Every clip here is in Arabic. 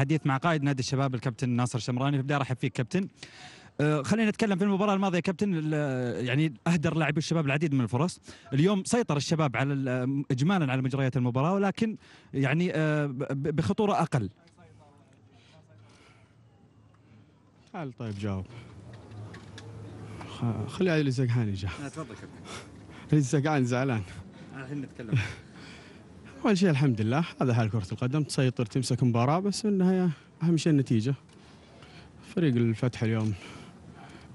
حديث مع قائد نادي الشباب الكابتن ناصر الشمراني في البدايه ارحب فيك كابتن أه، خلينا نتكلم في المباراه الماضيه كابتن يعني اهدر لاعبي الشباب العديد من الفرص اليوم سيطر الشباب على اجمالا على مجريات المباراه ولكن يعني أه، بخطوره اقل تعال طيب جاوب خلي علي الزقحاني جاوب تفضل كابتن الزقحان زعلان الحين نتكلم اول شيء الحمد لله هذا حال كره القدم تسيطر تمسك مباراه بس النهايه اهم شيء النتيجه فريق الفتح اليوم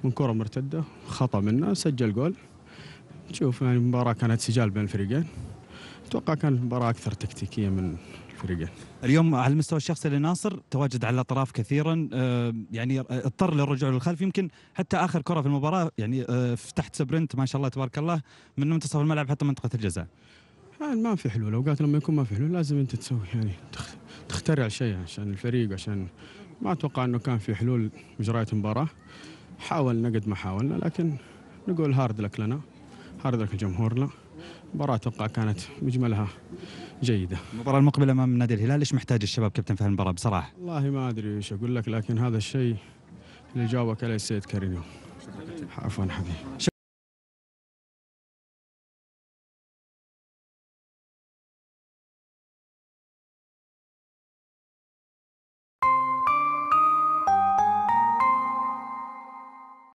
من كره مرتده خطا منه سجل جول تشوف يعني المباراه كانت سجال بين الفريقين اتوقع كانت المباراه اكثر تكتيكيه من الفريقين اليوم على المستوى الشخصي لناصر تواجد على الاطراف كثيرا آه، يعني اضطر للرجوع للخلف يمكن حتى اخر كره في المباراه يعني آه، فتحت سبرنت ما شاء الله تبارك الله من منتصف الملعب حتى منطقه الجزاء ما في حلول اوقات لما يكون ما في حلول لازم انت تسوي يعني تخترع شيء عشان الفريق عشان ما اتوقع انه كان في حلول مجريات المباراه حاولنا قد ما حاولنا لكن نقول هارد لك لنا هارد لك لجمهورنا المباراة اتوقع كانت مجملها جيدة. المباراة المقبلة امام نادي الهلال ايش محتاج الشباب كابتن في هالمباراة بصراحة؟ والله ما ادري ايش اقول لك لكن هذا الشيء اللي جاوبك عليه السيد كريم عفوا حبيبي.